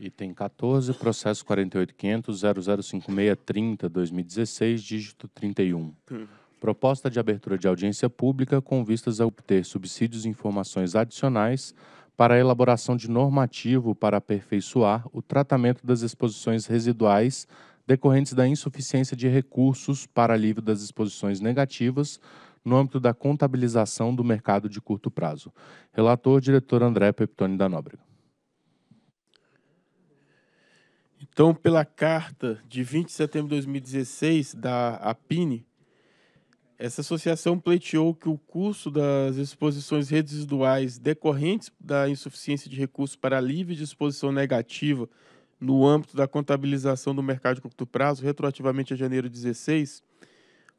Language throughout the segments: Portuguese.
Item 14, processo 48.500.0056.30.2016, 2016 dígito 31. Proposta de abertura de audiência pública com vistas a obter subsídios e informações adicionais para a elaboração de normativo para aperfeiçoar o tratamento das exposições residuais decorrentes da insuficiência de recursos para alívio das exposições negativas no âmbito da contabilização do mercado de curto prazo. Relator, diretor André Peptoni da Nóbrega. Então, pela carta de 20 de setembro de 2016 da APINE, essa associação pleiteou que o custo das exposições residuais decorrentes da insuficiência de recursos para livre disposição negativa no âmbito da contabilização do mercado de curto prazo, retroativamente a janeiro de 16,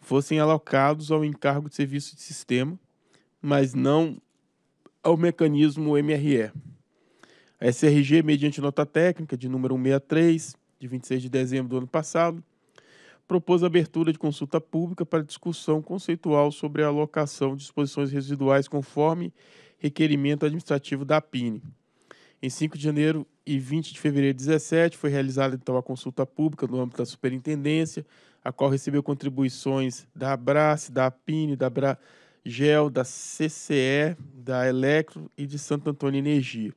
fossem alocados ao encargo de serviço de sistema, mas não ao mecanismo MRE a SRG, mediante nota técnica de número 163, de 26 de dezembro do ano passado, propôs a abertura de consulta pública para discussão conceitual sobre a alocação de disposições residuais conforme requerimento administrativo da PINE. Em 5 de janeiro e 20 de fevereiro de 2017, foi realizada então a consulta pública no âmbito da superintendência, a qual recebeu contribuições da Abrace, da APINE, da Bragel, da CCE, da Electro e de Santo Antônio Energia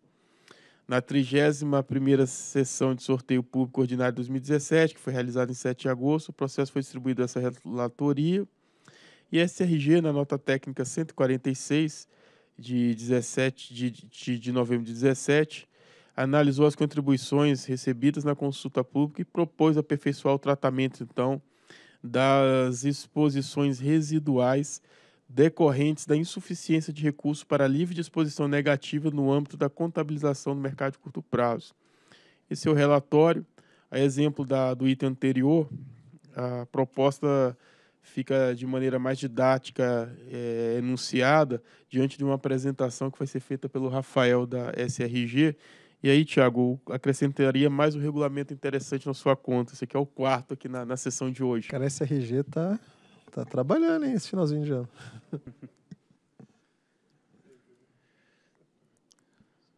na 31ª sessão de sorteio público ordinário de 2017, que foi realizada em 7 de agosto, o processo foi distribuído a essa relatoria e a SRG, na nota técnica 146 de 17 de, de, de novembro de 2017, analisou as contribuições recebidas na consulta pública e propôs aperfeiçoar o tratamento, então, das exposições residuais decorrentes da insuficiência de recursos para livre disposição negativa no âmbito da contabilização do mercado de curto prazo. Esse é o relatório, a exemplo da, do item anterior, a proposta fica de maneira mais didática é, enunciada diante de uma apresentação que vai ser feita pelo Rafael da SRG. E aí, Tiago, acrescentaria mais um regulamento interessante na sua conta. Esse aqui é o quarto aqui na, na sessão de hoje. Cara, a SRG está Tá trabalhando, hein, esse finalzinho de ano.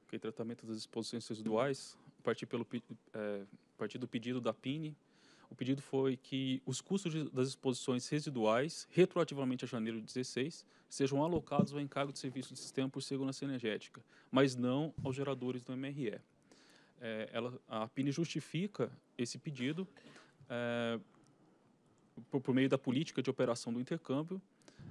que tratamento das exposições residuais, partir, pelo, é, partir do pedido da PINE. O pedido foi que os custos das exposições residuais, retroativamente a janeiro de 16, sejam alocados ao encargo de serviço de sistema por segurança energética, mas não aos geradores do MRE. É, ela, a PINE justifica esse pedido é, por, por meio da política de operação do intercâmbio,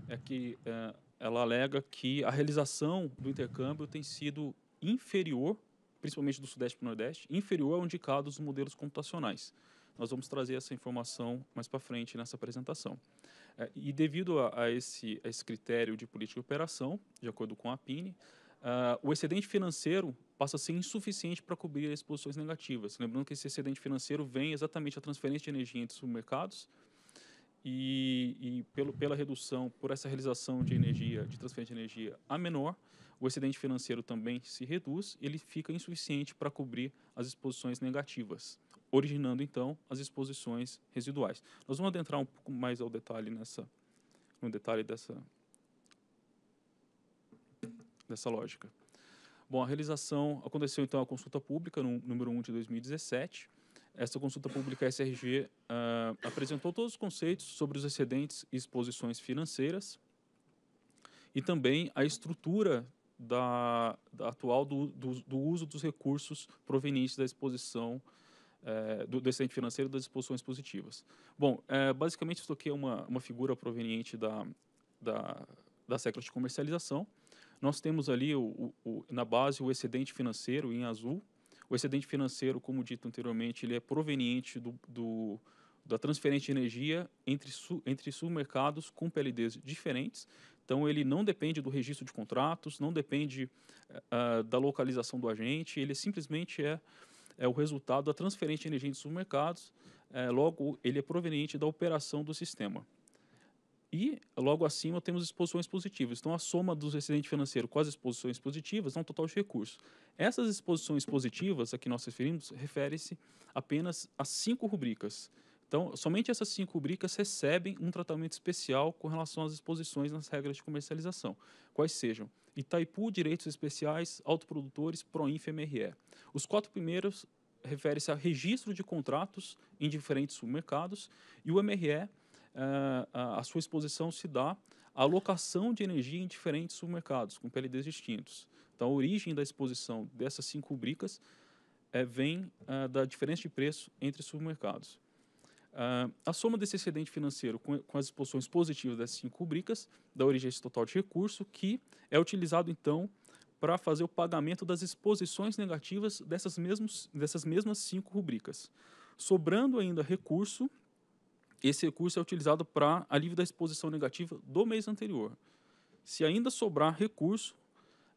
é que é, ela alega que a realização do intercâmbio tem sido inferior, principalmente do Sudeste para o Nordeste, inferior ao indicado dos modelos computacionais. Nós vamos trazer essa informação mais para frente nessa apresentação. É, e devido a, a, esse, a, esse, critério de política de operação, de acordo com a PINE, uh, é, o excedente financeiro passa a ser insuficiente para cobrir as posições negativas. Lembrando que esse excedente financeiro vem exatamente da transferência de energia entre os mercados, e, e pelo, pela redução, por essa realização de energia, de transferência de energia a menor, o excedente financeiro também se reduz, ele fica insuficiente para cobrir as exposições negativas, originando então as exposições residuais. Nós vamos adentrar um pouco mais ao detalhe nessa, no detalhe dessa, dessa lógica. Bom, a realização aconteceu então a consulta pública no número 1 de 2017 esta consulta pública SRG uh, ah, apresentou todos os conceitos sobre os excedentes e exposições financeiras e também a estrutura da, da atual do, do, do, uso dos recursos provenientes da exposição eh, do, excedente financeiro das exposições positivas. Bom, eh, basicamente isso aqui é uma, uma figura proveniente da, da, da regras de comercialização. Nós temos ali o, o, o, na base o excedente financeiro em azul, o excedente financeiro, como dito anteriormente, ele é proveniente do, do da transferência de energia entre, su, entre submercados com PLDs diferentes. Então, ele não depende do registro de contratos, não depende uh, da localização do agente, ele simplesmente é, é o resultado da transferência de energia entre submercados, uh, logo, ele é proveniente da operação do sistema. E, logo acima, temos exposições positivas. Então, a soma do excedente financeiro com as exposições positivas é um total de recursos. Essas exposições positivas a que nós referimos refere-se apenas a cinco rubricas. Então, somente essas cinco rubricas recebem um tratamento especial com relação às exposições nas regras de comercialização, quais sejam Itaipu, Direitos Especiais, Autoprodutores, Proinf MRE. Os quatro primeiros refere-se a registro de contratos em diferentes submercados e o MRE é, a, sua exposição se dá à alocação de energia em diferentes supermercados, com PLDs distintos. Então, a origem da exposição dessas cinco rubricas é, vem é, da diferença de preço entre supermercados. Uh, é, a soma desse excedente financeiro com, com, as exposições positivas dessas cinco rubricas dá origem a esse total de recurso, que é utilizado, então, para fazer o pagamento das exposições negativas dessas, mesmos, dessas mesmas cinco rubricas, sobrando ainda recurso esse recurso é utilizado para alívio da exposição negativa do mês anterior. Se ainda sobrar recurso,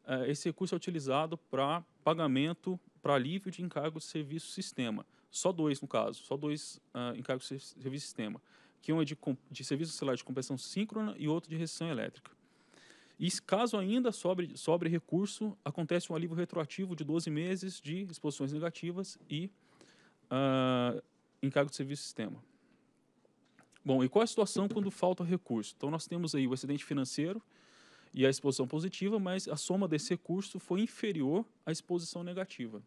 é, esse recurso é utilizado para pagamento para alívio de encargos de serviço sistema. Só dois, no caso, só dois uh, encargos de serviço sistema, que um é de, de serviço celular de compensação síncrona e outro de restrição elétrica. E caso ainda sobre, sobre recurso, acontece um alívio retroativo de 12 meses de exposições negativas e uh, encargo de serviço sistema. Bom, e qual é a situação quando falta recurso? Então, nós temos aí o excedente financeiro e a exposição positiva, mas a soma desse recurso foi inferior à exposição negativa.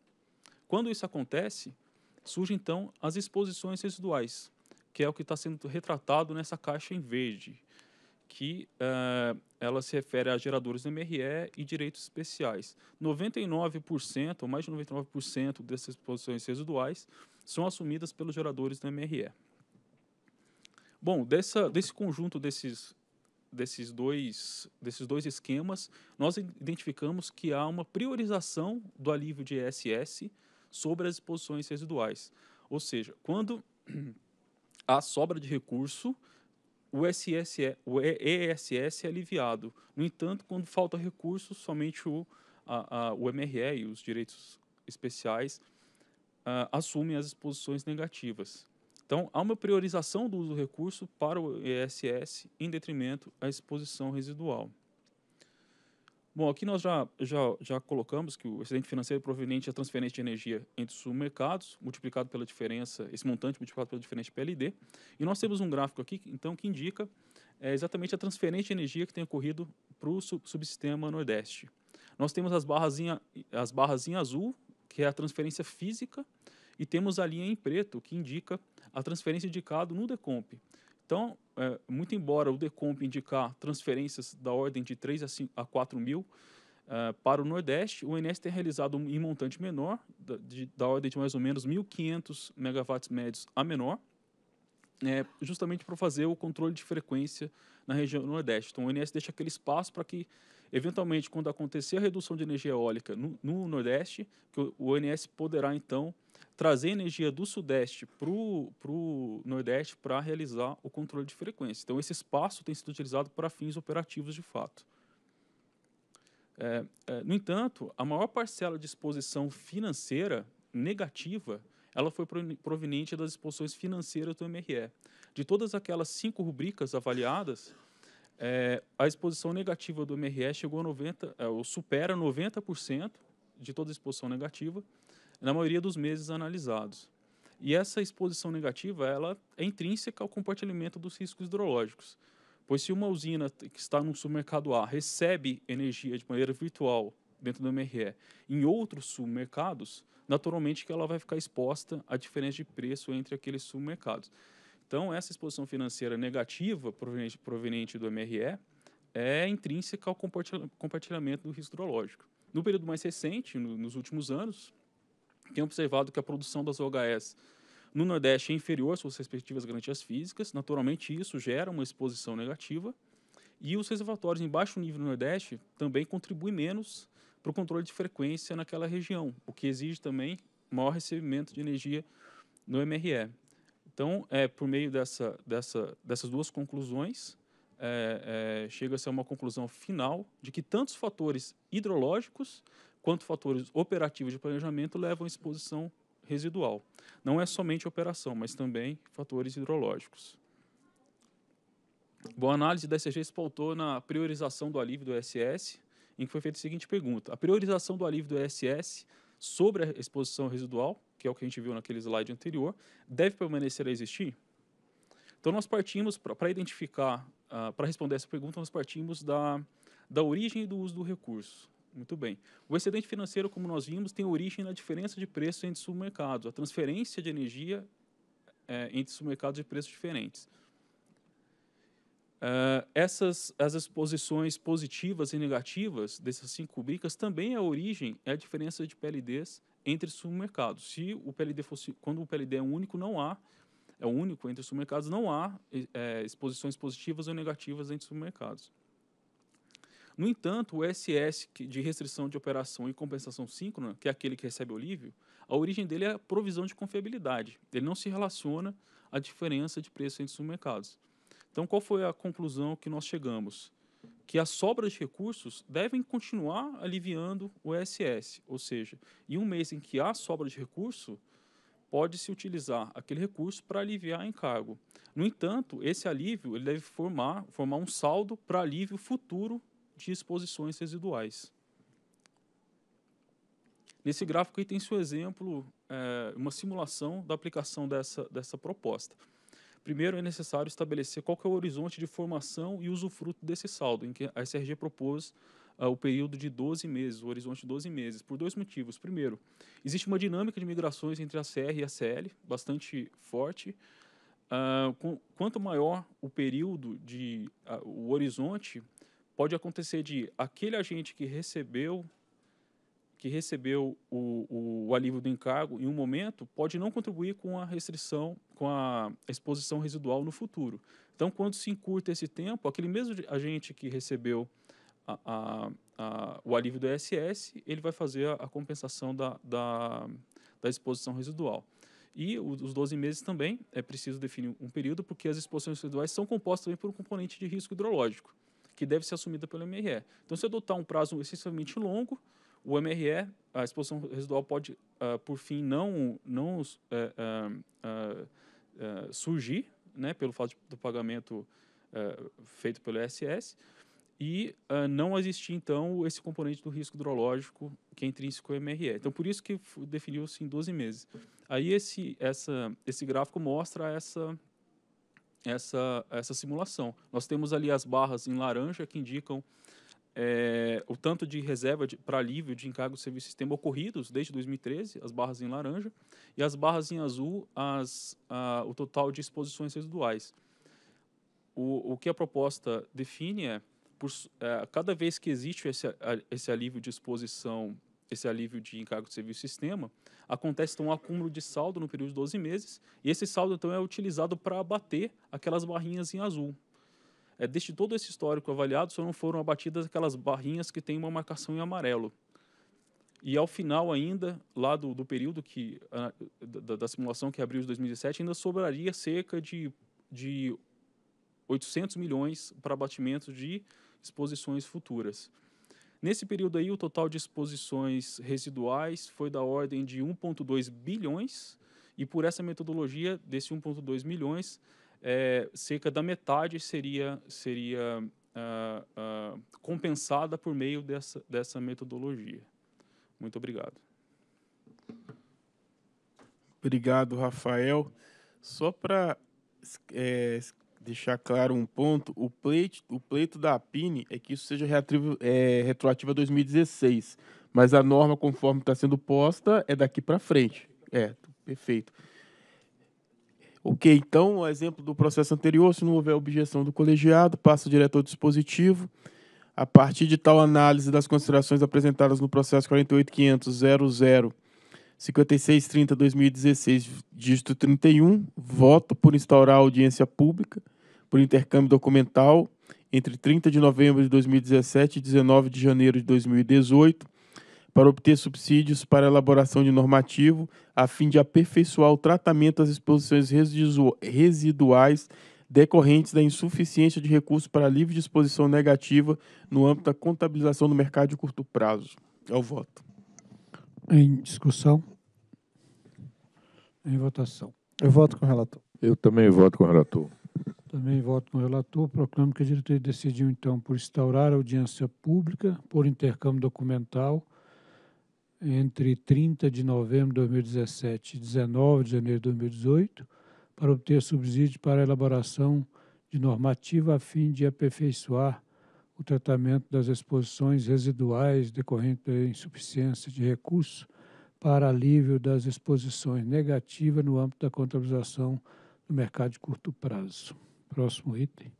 Quando isso acontece, surgem então as exposições residuais, que é o que está sendo retratado nessa caixa em verde, que uh, ela se refere a geradores do MRE e direitos especiais. 99%, ou mais de 99% dessas exposições residuais, são assumidas pelos geradores do MRE. Bom, dessa, desse conjunto desses, desses, dois, desses dois esquemas, nós identificamos que há uma priorização do alívio de ESS sobre as exposições residuais. Ou seja, quando há sobra de recurso, o, SS, o ESS é aliviado. No entanto, quando falta recurso, somente o, a, a, o MRE e os direitos especiais a, ah, assumem as exposições negativas. Então, há uma priorização do uso do recurso para o ESS em detrimento à exposição residual. Bom, aqui nós já, já, já colocamos que o excedente financeiro proveniente da transferência de energia entre os mercados, multiplicado pela diferença, esse montante multiplicado pela diferença de PLD. E nós temos um gráfico aqui, então, que indica é, exatamente a transferência de energia que tem ocorrido para o subsistema Nordeste. Nós temos as barras, em, as barras em azul, que é a transferência física, e temos a linha em preto, que indica a transferência indicada no DECOMP. Então, é, muito embora o DECOMP indicar transferências da ordem de 3 a, 5, a 4 mil é, para o Nordeste, o INS tem realizado em montante menor, da, de, da ordem de mais ou menos 1.500 megawatts médios a menor, é, justamente para fazer o controle de frequência na região Nordeste. Então, o ONS deixa aquele espaço para que, eventualmente, quando acontecer a redução de energia eólica no, no Nordeste, que o, o ONS poderá, então, trazer energia do Sudeste para o Nordeste para realizar o controle de frequência. Então, esse espaço tem sido utilizado para fins operativos de fato. É, é, no entanto, a maior parcela de exposição financeira negativa ela foi proveniente das exposições financeiras do MRE. De todas aquelas cinco rubricas avaliadas, é, a exposição negativa do MRE chegou a 90, é, ou supera 90% de toda a exposição negativa na maioria dos meses analisados. E essa exposição negativa ela é intrínseca ao compartilhamento dos riscos hidrológicos. Pois se uma usina que está no submercado A recebe energia de maneira virtual dentro do MRE em outros submercados, naturalmente que ela vai ficar exposta à diferença de preço entre aqueles submercados. Então, essa exposição financeira negativa proveniente, proveniente do MRE é intrínseca ao compartilhamento do risco hidrológico. No período mais recente, no, nos últimos anos, tem observado que a produção das OHS no Nordeste é inferior às suas respectivas garantias físicas. Naturalmente, isso gera uma exposição negativa. E os reservatórios em baixo nível no Nordeste também contribuem menos para o controle de frequência naquela região, o que exige também maior recebimento de energia no MRE. Então, é, por meio dessa, dessa, dessas duas conclusões, é, é, chega-se a uma conclusão final de que tantos fatores hidrológicos quanto fatores operativos de planejamento levam à exposição residual. Não é somente operação, mas também fatores hidrológicos. Boa análise da ECG se pautou na priorização do alívio do SS, em que foi feita a seguinte pergunta: a priorização do alívio do ESS sobre a exposição residual, que é o que a gente viu naquele slide anterior, deve permanecer a existir? Então, nós partimos, para identificar, uh, ah, para responder essa pergunta, nós partimos da, da origem do uso do recurso. Muito bem. O excedente financeiro, como nós vimos, tem origem na diferença de preço entre submercados, a transferência de energia é, entre submercados de preços diferentes. Uh, essas as exposições positivas e negativas dessas cinco rubricas também é a origem, é a diferença de PLDs entre submercados. Se o PLD fosse, quando o PLD é único, não há, é único entre submercados, não há é, exposições positivas ou negativas entre submercados. No entanto, o SS de restrição de operação e compensação síncrona, que é aquele que recebe o alívio, a origem dele é a provisão de confiabilidade. Ele não se relaciona à diferença de preço entre submercados. mercados. Então, qual foi a conclusão que nós chegamos? Que as sobras de recursos devem continuar aliviando o ESS, ou seja, em um mês em que há sobra de recurso, pode-se utilizar aquele recurso para aliviar encargo. No entanto, esse alívio ele deve formar, formar um saldo para alívio futuro de exposições residuais. Nesse gráfico aí tem seu exemplo, é, uma simulação da aplicação dessa, dessa proposta. Primeiro, é necessário estabelecer qual é o horizonte de formação e usufruto desse saldo, em que a SRG propôs uh, o período de 12 meses, o horizonte de 12 meses, por dois motivos. Primeiro, existe uma dinâmica de migrações entre a CR e a CL bastante forte. Uh, com, quanto maior o período de uh, o horizonte, pode acontecer de aquele agente que recebeu que recebeu o, o, alívio do encargo em um momento pode não contribuir com a restrição, com a exposição residual no futuro. Então, quando se encurta esse tempo, aquele mesmo agente que recebeu a, a, a, o alívio do ESS, ele vai fazer a, compensação da, da, da exposição residual. E os 12 meses também é preciso definir um período, porque as exposições residuais são compostas também por um componente de risco hidrológico, que deve ser assumida pelo MRE. Então, se adotar um prazo excessivamente longo, o MRE, a exposição residual pode, uh, por fim, não, não uh, surgir, né, pelo fato do pagamento eh, feito pelo ESS, e uh, não existir, então, esse componente do risco hidrológico que é intrínseco ao MRE. Então, por isso que definiu-se em 12 meses. Aí, esse, essa, esse gráfico mostra essa, essa, essa simulação. Nós temos ali as barras em laranja que indicam é, o tanto de reserva para alívio de encargo de serviço sistema ocorridos desde 2013, as barras em laranja, e as barras em azul, as, a, o total de exposições residuais. O, o que a proposta define é, por, é, cada vez que existe esse, esse alívio de exposição, esse alívio de encargo de serviço sistema, acontece então um acúmulo de saldo no período de 12 meses, e esse saldo então é utilizado para abater aquelas barrinhas em azul, é, deste todo esse histórico avaliado, só não foram abatidas aquelas barrinhas que têm uma marcação em amarelo. E ao final ainda, lá do, do período que ah, a, da, da, simulação que abriu de 2017, ainda sobraria cerca de, de 800 milhões para abatimento de exposições futuras. Nesse período aí, o total de exposições residuais foi da ordem de 1,2 bilhões, e por essa metodologia, desse 1,2 milhões, é, cerca da metade seria, seria uh, uh, compensada por meio dessa, dessa metodologia. Muito obrigado. Obrigado, Rafael. Só para é, deixar claro um ponto, o pleito, o pleito da APINE é que isso seja reatrivo, é, retroativo a 2016, mas a norma, conforme está sendo posta, é daqui para frente. É, perfeito. Ok, então, o exemplo do processo anterior, se não houver objeção do colegiado, passa o diretor dispositivo. A partir de tal análise das considerações apresentadas no processo 48.500.00.5630.2016, dígito 31, voto por instaurar audiência pública por intercâmbio documental entre 30 de novembro de 2017 e 19 de janeiro de 2018 para obter subsídios para elaboração de normativo a fim de aperfeiçoar o tratamento das exposições residuais decorrentes da insuficiência de recursos para livre disposição negativa no âmbito da contabilização do mercado de curto prazo. É o voto. Em discussão? Em votação. Eu voto com o relator. Eu também voto com o relator. Também voto com o relator. Proclamo que a diretoria decidiu, então, por instaurar audiência pública por intercâmbio documental entre 30 de novembro de 2017 e 19 de janeiro de 2018 para obter subsídio para a elaboração de normativa a fim de aperfeiçoar o tratamento das exposições residuais decorrentes da insuficiência de recursos para alívio das exposições negativas no âmbito da contabilização do mercado de curto prazo. Próximo item.